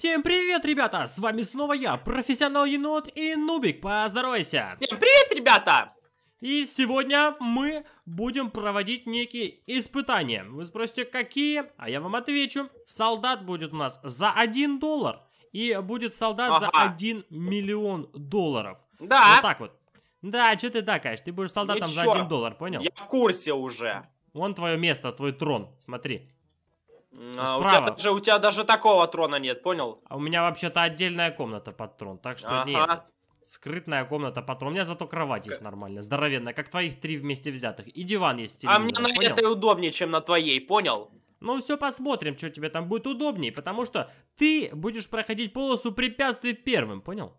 Всем привет, ребята! С вами снова я, профессионал енот и Нубик, поздоровайся! Всем привет, ребята! И сегодня мы будем проводить некие испытания. Вы спросите, какие? А я вам отвечу. Солдат будет у нас за 1 доллар. И будет солдат ага. за 1 миллион долларов. Да. Вот так вот. Да, что ты такаешь? Ты будешь солдатом Ничего. за 1 доллар, понял? Я в курсе уже. Вон твое место, твой трон, смотри. Справа. У тебя, даже, у тебя даже такого трона нет, понял? А у меня вообще-то отдельная комната под трон, так что ага. нет. Скрытная комната под трон. У меня зато кровать есть нормальная, здоровенная, как твоих три вместе взятых. И диван есть. А мне на понял? этой удобнее, чем на твоей, понял? Ну все посмотрим, что тебе там будет удобнее, потому что ты будешь проходить полосу препятствий первым, понял?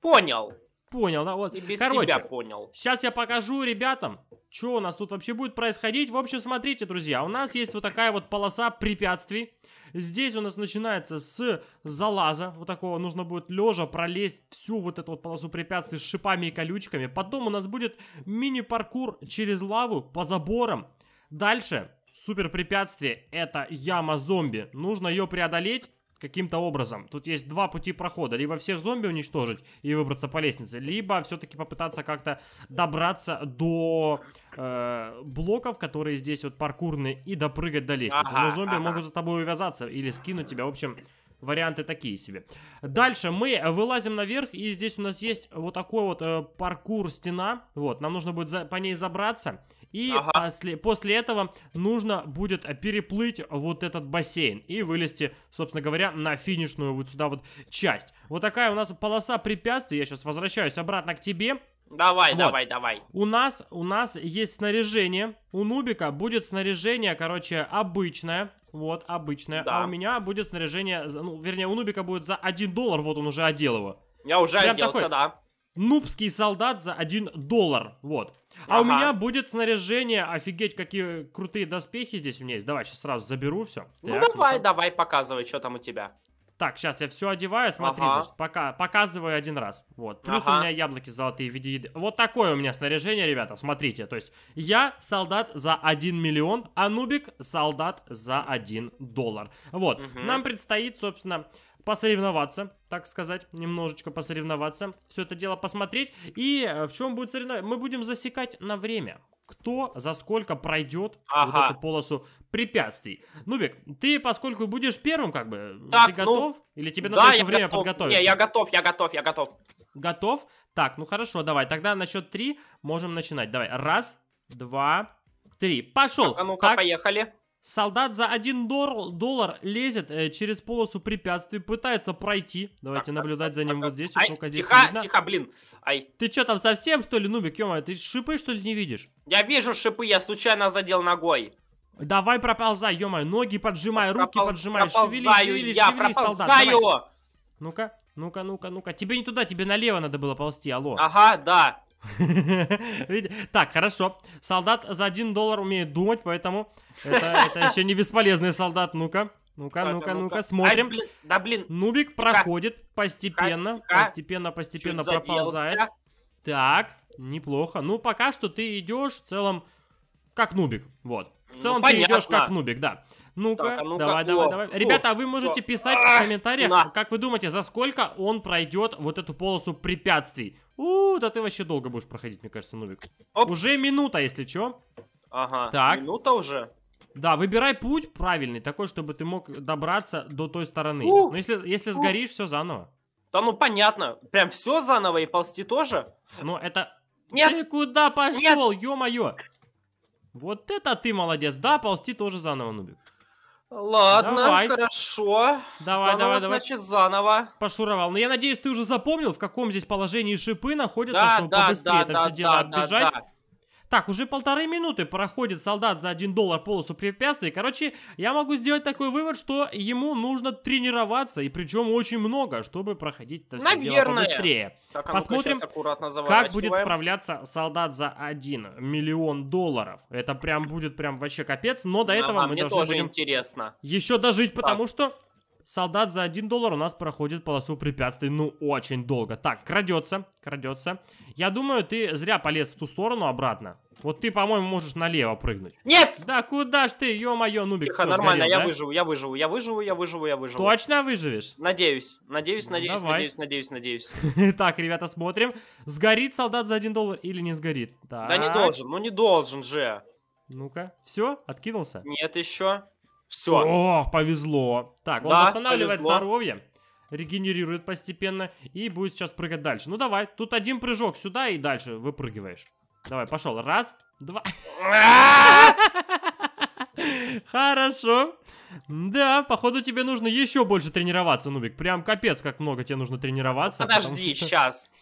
Понял. Понял, да? Вот. И без Короче, тебя понял. Сейчас я покажу ребятам, что у нас тут вообще будет происходить. В общем, смотрите, друзья, у нас есть вот такая вот полоса препятствий. Здесь у нас начинается с залаза, вот такого. Нужно будет лежа пролезть всю вот эту вот полосу препятствий с шипами и колючками. Потом у нас будет мини-паркур через лаву по заборам. Дальше супер препятствие, это яма зомби. Нужно ее преодолеть каким-то образом. Тут есть два пути прохода. Либо всех зомби уничтожить и выбраться по лестнице, либо все-таки попытаться как-то добраться до э, блоков, которые здесь вот паркурные, и допрыгать до лестницы. Но зомби могут за тобой увязаться или скинуть тебя. В общем, Варианты такие себе. Дальше мы вылазим наверх, и здесь у нас есть вот такой вот э, паркур-стена. Вот, нам нужно будет за, по ней забраться. И ага. после, после этого нужно будет переплыть вот этот бассейн и вылезти, собственно говоря, на финишную вот сюда вот часть. Вот такая у нас полоса препятствий. Я сейчас возвращаюсь обратно к тебе. Давай, вот. давай, давай. У нас, у нас есть снаряжение. У Нубика будет снаряжение, короче, обычное. Вот, обычное. А да. А у меня будет снаряжение, ну, вернее, у Нубика будет за 1 доллар. Вот он уже одел его. Я уже Прям оделся, такой. да. Нубский солдат за 1 доллар. Вот. А ага. у меня будет снаряжение. Офигеть, какие крутые доспехи здесь у меня есть. Давай, сейчас сразу заберу все. Ну так, давай, ну давай, показывай, что там у тебя. Так, сейчас я все одеваю, смотри, ага. значит, пока, показываю один раз. Вот, плюс ага. у меня яблоки золотые в виде еды. Вот такое у меня снаряжение, ребята, смотрите. То есть я солдат за 1 миллион, а Нубик солдат за 1 доллар. Вот, угу. нам предстоит, собственно, посоревноваться, так сказать, немножечко посоревноваться, все это дело посмотреть. И э, в чем будет соревнование? Мы будем засекать на время кто за сколько пройдет ага. вот эту полосу препятствий. Нубик, ты, поскольку будешь первым, как бы, так, ты ну, готов? Ну, Или тебе надо да, еще время готов. подготовиться? Не, я готов, я готов, я готов. Готов? Так, ну хорошо, давай. Тогда на счет три можем начинать. Давай, раз, два, три. Пошел. а ну-ка, поехали. Солдат за один доллар лезет э, через полосу препятствий, пытается пройти. Давайте так, наблюдать так, за ним так, вот здесь, ай, сколько здесь тихо, видно. Тихо, блин, ай. Ты что там совсем, что ли, Нубик, ё ты шипы, что ли, не видишь? Я вижу шипы, я случайно задел ногой. Давай проползай, ё ноги поджимай, руки Пропол... поджимай, шевели, шевели, я солдат. Давай. Ну-ка, ну-ка, ну-ка, ну-ка. Тебе не туда, тебе налево надо было ползти, алло. Ага, да. Так, хорошо. Солдат за 1 доллар умеет думать, поэтому это еще не бесполезный солдат. Ну-ка. Ну-ка, ну-ка, ну-ка, смотрим. да блин. Нубик проходит постепенно, постепенно, постепенно проползает. Так, неплохо. Ну, пока что ты идешь в целом как нубик. Вот. В ну, целом ты идешь как нубик, да. Ну-ка, ну, давай, давай, о, давай. Ребята, а вы можете писать в комментариях, как вы думаете, за сколько он пройдет вот эту полосу препятствий? У, да ты вообще долго будешь проходить, мне кажется, Нубик. Уже минута, если чё. Ага, так. минута уже? Да, выбирай путь правильный, такой, чтобы ты мог добраться до той стороны. Ну если, если сгоришь, все заново. Да ну понятно, прям все заново и ползти тоже? Ну это... Нет! Ты куда пошел, ё-моё? Вот это ты молодец, да, ползти тоже заново, Нубик. Ладно, давай. хорошо. Давай, заново, давай, давай. Значит, заново. Пошуровал. Но ну, я надеюсь, ты уже запомнил, в каком здесь положении шипы находятся, да, чтобы да, побыстрее да, это да, все да, дело да, отбежать. Да, да. Так, уже полторы минуты проходит солдат за 1 доллар полосу препятствий. Короче, я могу сделать такой вывод, что ему нужно тренироваться, и причем очень много, чтобы проходить это все дело побыстрее. Так, а Посмотрим, как будет справляться солдат за 1 миллион долларов. Это прям будет прям вообще капец, но до этого ага, мы должны будем интересно. еще дожить, так. потому что Солдат за 1 доллар у нас проходит полосу препятствий, ну, очень долго. Так, крадется, крадется. Я думаю, ты зря полез в ту сторону обратно. Вот ты, по-моему, можешь налево прыгнуть. Нет! Да куда ж ты, ё-моё, Нубик, Тихо, нормально, сгорел, я да? выживу, я выживу, я выживу, я выживу, я выживу. Точно выживешь? Надеюсь, надеюсь, ну, надеюсь, Давай. надеюсь, надеюсь, надеюсь. так, ребята, смотрим. Сгорит солдат за 1 доллар или не сгорит? Да не должен, ну не должен же. Ну-ка, все, откинулся? Нет еще. Все. О, повезло. Так, он да, восстанавливает повезло. здоровье, регенерирует постепенно и будет сейчас прыгать дальше. Ну давай, тут один прыжок сюда и дальше выпрыгиваешь. Давай, пошел. Раз, два. Хорошо. Да, походу тебе нужно еще больше тренироваться, Нубик. Прям капец, как много тебе нужно тренироваться. Подожди, что... сейчас.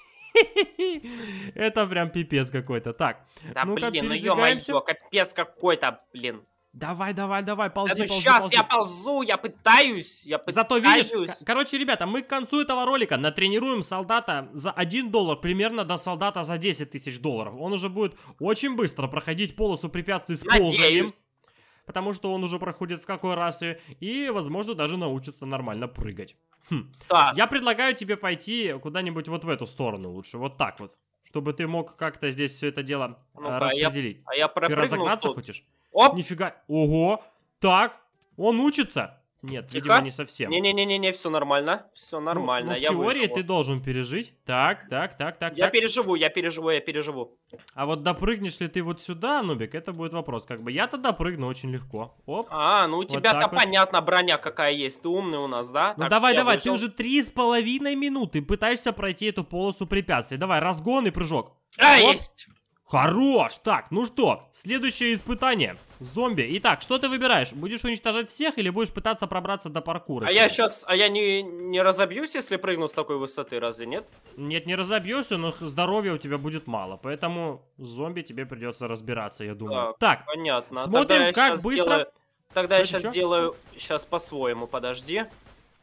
Это прям пипец какой-то. Так. Да ну блин, ну ё капец какой-то, блин. Давай, давай, давай, ползи, да, ну, ползи, сейчас ползи. я ползу, я пытаюсь, я пытаюсь. Зато видишь, короче, ребята, мы к концу этого ролика натренируем солдата за 1 доллар, примерно до солдата за 10 тысяч долларов. Он уже будет очень быстро проходить полосу препятствий с ползанием. Потому что он уже проходит в какой расе и, возможно, даже научится нормально прыгать. Хм. Да. Я предлагаю тебе пойти куда-нибудь вот в эту сторону лучше, вот так вот. Чтобы ты мог как-то здесь все это дело ну распределить. А я, а я ты разогнаться тут. хочешь? Оп! Нифига. Ого! Так, он учится? Нет, Тихо. видимо, не совсем. Не-не-не-не, все нормально. Все нормально. Ну, ну, в я теории выживу. ты должен пережить. Так, так, так, так. Я так. переживу, я переживу, я переживу. А вот допрыгнешь ли ты вот сюда, Нубик, это будет вопрос. Как бы я-то допрыгну очень легко. Оп. А, ну у тебя-то вот вот. понятно, броня какая есть. Ты умный у нас, да? Ну так давай, давай, выжил. ты уже три с половиной минуты пытаешься пройти эту полосу препятствий. Давай, разгон и прыжок. А, Оп. есть! Хорош! Так, ну что, следующее испытание. Зомби. Итак, что ты выбираешь? Будешь уничтожать всех или будешь пытаться пробраться до паркура? А я сейчас, а я не, не разобьюсь, если прыгну с такой высоты, разве нет? Нет, не разобьешься, но здоровья у тебя будет мало, поэтому зомби тебе придется разбираться, я думаю. Так, так понятно. Смотрим, Тогда как быстро... Делаю... Тогда что, я сейчас что? делаю, сейчас по-своему, подожди.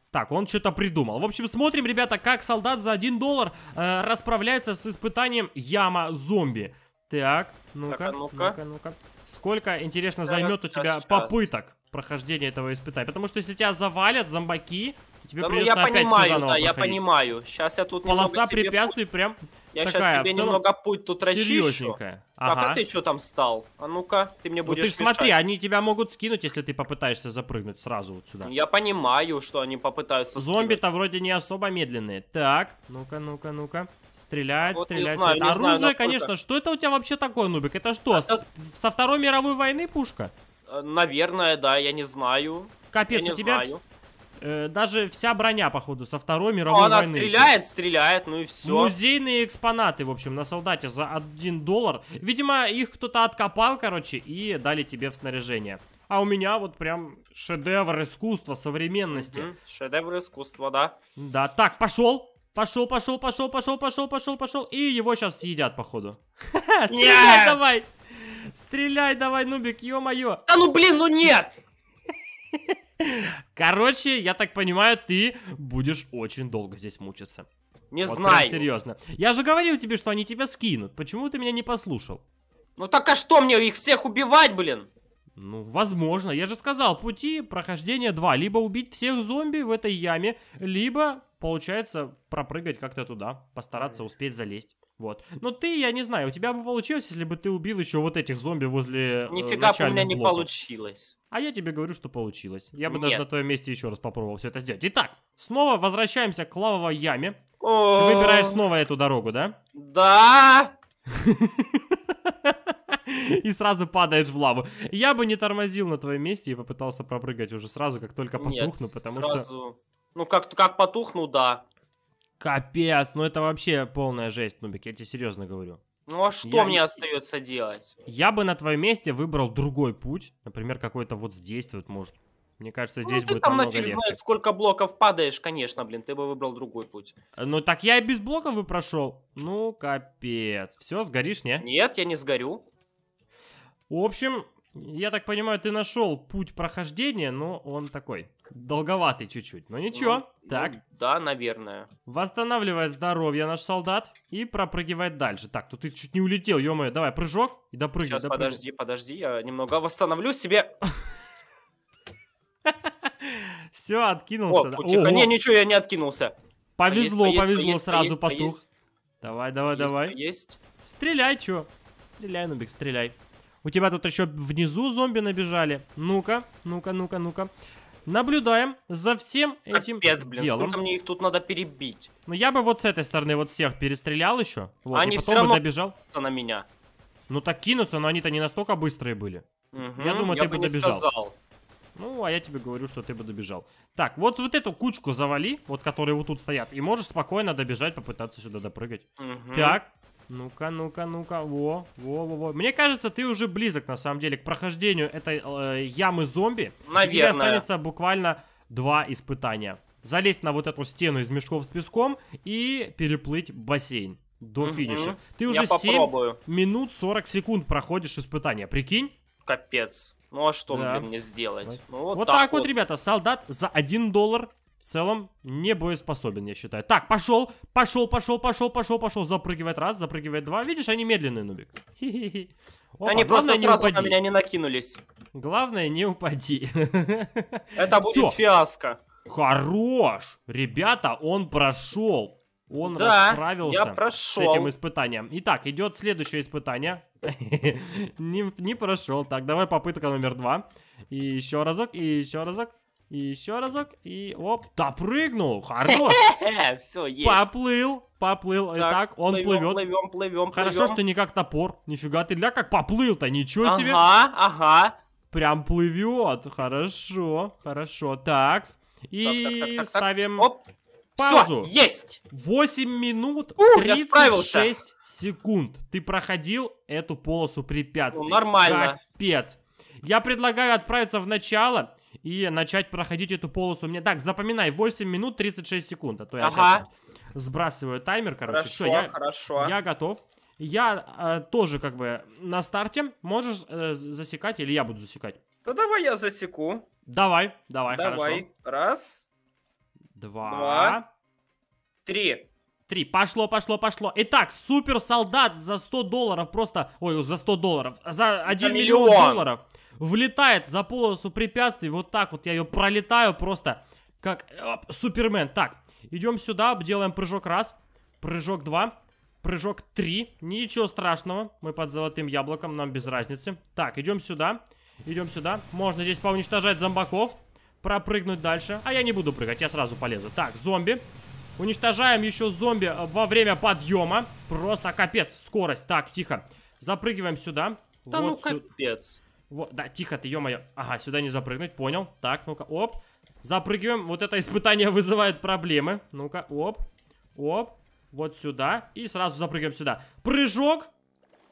Так, он что-то придумал. В общем, смотрим, ребята, как солдат за 1 доллар э, расправляется с испытанием яма зомби. Так, а ну-ка, ну-ка, ну-ка. Сколько, интересно, займет у тебя попыток? прохождение этого испытания. Потому что если тебя завалят зомбаки, тебе да, придется ну, опять понимаю, все заново да, проходить. я понимаю. Сейчас я тут Полоса препятствий путь... прям Я такая, сейчас себе немного путь тут Расчищу. А ага. А как ты что там стал? А ну-ка, ты мне будешь Ну ты ж смотри, они тебя могут скинуть, если ты попытаешься запрыгнуть сразу вот сюда. Я понимаю, что они попытаются Зомби-то вроде не особо медленные. Так, ну-ка, ну-ка, ну-ка. Стреляет, вот стреляет. Знаю, стреляет. Оружие, знаю, конечно. Что это у тебя вообще такое, Нубик? Это что, это... со Второй мировой войны пушка? Э, наверное, да, я не знаю. Капец, я у тебя знаю. Э, даже вся броня, походу, со Второй ну, мировой ну, она войны. Она стреляет, еще. стреляет, ну и все. Музейные экспонаты, в общем, на солдате за 1 доллар. Видимо, их кто-то откопал, короче, и дали тебе в снаряжение. А у меня вот прям шедевр искусства современности. Угу, шедевр искусства, да. Да, так, пошел. Пошел, пошел, пошел, пошел, пошел, пошел, пошел. И его сейчас съедят, походу. Стреляй давай. Стреляй давай, Нубик, ё-моё. Да ну блин, ну нет! Короче, я так понимаю, ты будешь очень долго здесь мучиться. Не вот знаю. серьезно. Я же говорил тебе, что они тебя скинут. Почему ты меня не послушал? Ну так а что мне их всех убивать, блин? Ну, возможно. Я же сказал, пути прохождения два. Либо убить всех зомби в этой яме, либо, получается, пропрыгать как-то туда, постараться успеть залезть. Вот. Но ну, ты, я не знаю, у тебя бы получилось, если бы ты убил еще вот этих зомби возле э, Нифига э, у меня не блока. получилось. А я тебе говорю, что получилось. Я бы Нет. даже на твоем месте еще раз попробовал все это сделать. Итак, снова возвращаемся к лавовой яме. О -о -о. Ты выбираешь снова эту дорогу, да? Да! И сразу падаешь в лаву. Я бы не тормозил на твоем месте и попытался пропрыгать уже сразу, как только потухну, Нет, потому сразу... что... Ну, как, как потухну, да. Капец, ну это вообще полная жесть, Нубик, я тебе серьезно говорю. Ну а что я... мне остается делать? Я бы на твоем месте выбрал другой путь, например, какой-то вот здесь вот, может. Мне кажется, ну, здесь ну, ты будет там намного на легче. знаешь, сколько блоков падаешь, конечно, блин, ты бы выбрал другой путь. Ну так я и без блоков бы прошел. Ну капец. Все, сгоришь, не? Нет, я не сгорю. В общем, я так понимаю, ты нашел путь прохождения, но он такой. Долговатый чуть-чуть, но ничего. Ну, ну так. Ну, да, наверное. Восстанавливает здоровье наш солдат и пропрыгивает дальше. Так, тут ты чуть не улетел, ё-моё. Давай, прыжок и допрыгай. Сейчас, допрыгай. подожди, подожди, я немного восстановлю себе... Все, откинулся. О, Не, ничего, я не откинулся. А повезло, а а повезло, сразу потух. Давай, давай, давай. Есть. Стреляй, чё? Стреляй, Нубик, стреляй. У тебя тут еще внизу зомби набежали. Ну-ка, ну-ка, ну-ка, ну-ка наблюдаем за всем этим Капец, блин, делом. сколько мне их тут надо перебить? Ну, я бы вот с этой стороны вот всех перестрелял еще. Вот, Они и потом все равно бы добежал. на меня. Ну, так кинутся, но они-то не настолько быстрые были. Угу, я думаю, я ты бы, бы добежал. Сказал. Ну, а я тебе говорю, что ты бы добежал. Так, вот вот эту кучку завали, вот которые вот тут стоят, и можешь спокойно добежать, попытаться сюда допрыгать. Угу. Так, ну-ка, ну-ка, ну-ка, во, во, во, во. Мне кажется, ты уже близок, на самом деле, к прохождению этой э, ямы зомби. Наверное. Тебе останется буквально два испытания. Залезть на вот эту стену из мешков с песком и переплыть бассейн до угу. финиша. Ты уже Я 7 попробую. минут 40 секунд проходишь испытание, прикинь? Капец. Ну а что да. мне сделать? Ну, вот, вот так, так вот, вот, ребята, солдат за 1 доллар в целом не боеспособен, я считаю. Так, пошел, пошел, пошел, пошел, пошел, пошел. Запрыгивает раз, запрыгивает два. Видишь, они медленные, Нубик. Опа, они просто не сразу упади. на меня не накинулись. Главное, не упади. Это будет Все. фиаско. Хорош! Ребята, он прошел. Он да, расправился с этим испытанием. Итак, идет следующее испытание. не, не прошел. Так, давай попытка номер два. И еще разок, и еще разок. И еще разок, и оп, допрыгнул, хорош. Все, есть. Поплыл, поплыл, и так он плывет. Плывем, плывем, Хорошо, что не как топор, нифига ты, для как поплыл-то, ничего себе. Ага, ага. Прям плывет, хорошо, хорошо, Так, И ставим паузу. есть. 8 минут У, 36 секунд. Ты проходил эту полосу препятствий. Ну, нормально. Капец. Я предлагаю отправиться в начало и начать проходить эту полосу. Мне так, запоминай, 8 минут 36 секунд, а то я ага. сбрасываю таймер, короче. Хорошо, Все, я, хорошо. я готов. Я э, тоже как бы на старте. Можешь э, засекать или я буду засекать? Да давай я засеку. Давай, давай, давай. хорошо. Давай, раз, два, два три три. Пошло, пошло, пошло. Итак, супер солдат за 100 долларов просто... Ой, за 100 долларов. За 1 Это миллион. миллион долларов. Влетает за полосу препятствий. Вот так вот я ее пролетаю просто. Как оп, Супермен. Так, идем сюда, делаем прыжок раз. Прыжок два. Прыжок три. Ничего страшного. Мы под золотым яблоком, нам без разницы. Так, идем сюда. Идем сюда. Можно здесь поуничтожать зомбаков. Пропрыгнуть дальше. А я не буду прыгать, я сразу полезу. Так, Зомби. Уничтожаем еще зомби э, во время подъема. Просто капец, скорость. Так, тихо. Запрыгиваем сюда. Да ну, вот ну капец. Вот, да, тихо ты, ё-моё. Ага, сюда не запрыгнуть, понял. Так, ну-ка, оп. Запрыгиваем. Вот это испытание вызывает проблемы. Ну-ка, оп. Оп. Вот сюда. И сразу запрыгиваем сюда. Прыжок.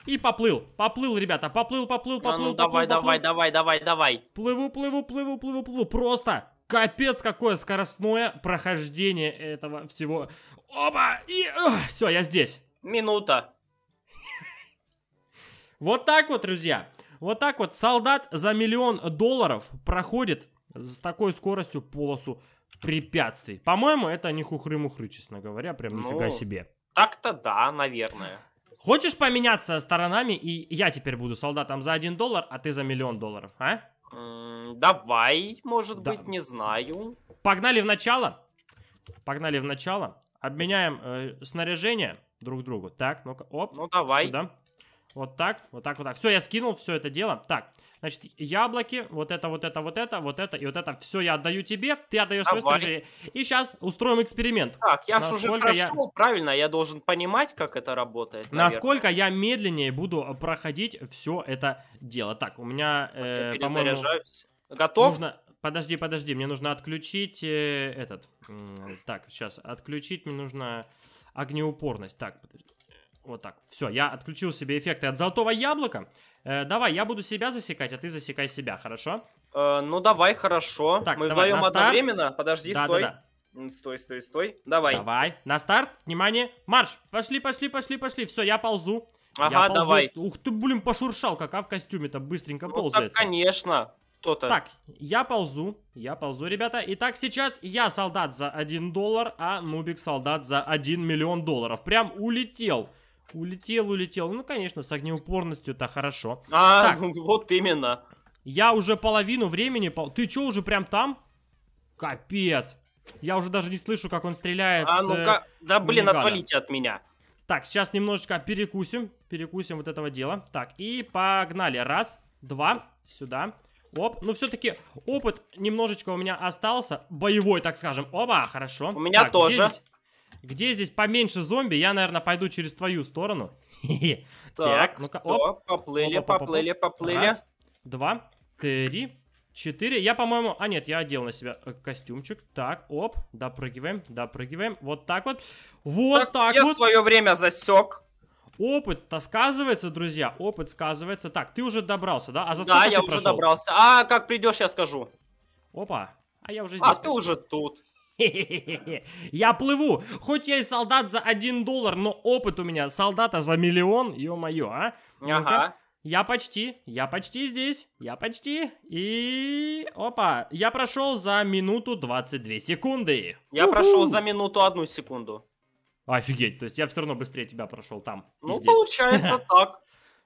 И поплыл. Поплыл, ребята. Поплыл, поплыл, поплыл. А ну, поплыл, давай, поплыл. давай, давай, давай, давай. Плыву, плыву, плыву, плыву, плыву. Просто Капец, какое скоростное прохождение этого всего. Опа! И... все, я здесь. Минута. Вот так вот, друзья. Вот так вот солдат за миллион долларов проходит с такой скоростью полосу препятствий. По-моему, это не хухры-мухры, честно говоря, прям ну, нифига себе. Так-то да, наверное. Хочешь поменяться сторонами, и я теперь буду солдатом за один доллар, а ты за миллион долларов, а? Давай, может да. быть, не знаю. Погнали в начало. Погнали в начало. Обменяем э, снаряжение друг другу. Так, ну-ка, оп. Ну давай. Сюда. Вот так, вот так, вот так. Все, я скинул все это дело. Так, значит, яблоки, вот это, вот это, вот это, вот это и вот это. Все, я отдаю тебе, ты отдаешь свое снаряжение. И сейчас устроим эксперимент. Так, я же уже прошел, я... правильно, я должен понимать, как это работает. Наверное. Насколько я медленнее буду э, проходить все это дело. Так, у меня, э, по-моему... Готов? Нужно... Подожди, подожди, мне нужно отключить э, этот. Так, сейчас отключить мне нужно огнеупорность. Так, подожди. Э, вот так. Все, я отключил себе эффекты от золотого яблока. Э, давай, я буду себя засекать, а ты засекай себя, хорошо? Э, ну давай, хорошо. Так, Мы давай, вдвоем одновременно. Подожди, да, стой. Да, да. Стой, стой, стой. Давай. Давай. На старт. Внимание. Марш. Пошли, пошли, пошли, пошли. Все, я ползу. Ага, я ползу. давай. Ух ты, блин, пошуршал, как а в костюме-то быстренько ну, ползает. Так, конечно. Что-то. Так, я ползу, я ползу, ребята. Итак, сейчас я солдат за 1 доллар, а Нубик солдат за 1 миллион долларов. Прям улетел. Улетел, улетел. Ну, конечно, с огнеупорностью-то хорошо. А, так, вот именно. Я уже половину времени... Пол... Ты чё, уже прям там? Капец. Я уже даже не слышу, как он стреляет А ну-ка, да блин, э, минигана. отвалите от меня. Так, сейчас немножечко перекусим, перекусим вот этого дела. Так, и погнали. Раз, два, сюда. Оп, ну все-таки опыт немножечко у меня остался. Боевой, так скажем. Оба, хорошо. У меня так, тоже. Где здесь, где здесь поменьше зомби? Я, наверное, пойду через твою сторону. Так, ну-ка, оп. Поплыли, поплыли, поплыли. Раз, два, три, четыре. Я, по-моему... А, нет, я одел на себя э, костюмчик. Так, оп, допрыгиваем, допрыгиваем. Вот так вот. Вот так, так я свое время засек. Опыт-то сказывается, друзья, опыт сказывается. Так, ты уже добрался, да? А за сколько да, я ты уже прошел? добрался. А как придешь, я скажу. Опа, а я уже а, здесь. А ты просто. уже тут. Я плыву. Хоть я и солдат за 1 доллар, но опыт у меня солдата за миллион, ё-моё, а? Ага. Я почти, я почти здесь, я почти, и... Опа, я прошел за минуту 22 секунды. Я прошел за минуту одну секунду. Офигеть, то есть я все равно быстрее тебя прошел там. Ну, здесь. получается так.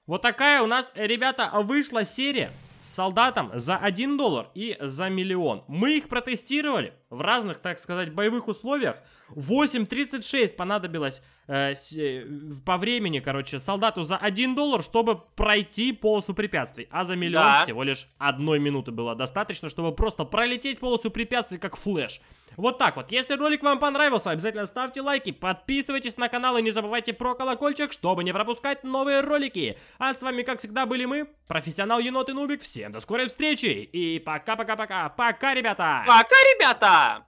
Вот такая у нас, э, ребята, вышла серия с солдатом за 1 доллар и за миллион. Мы их протестировали в разных, так сказать, боевых условиях. 8.36 понадобилось э, с, э, по времени, короче, солдату за 1 доллар, чтобы пройти полосу препятствий. А за миллион да. всего лишь одной минуты было достаточно, чтобы просто пролететь полосу препятствий как флэш. Вот так вот. Если ролик вам понравился, обязательно ставьте лайки, подписывайтесь на канал и не забывайте про колокольчик, чтобы не пропускать новые ролики. А с вами, как всегда, были мы, профессионал Енот и Нубик. Всем до скорой встречи и пока-пока-пока. Пока, ребята! Пока, ребята!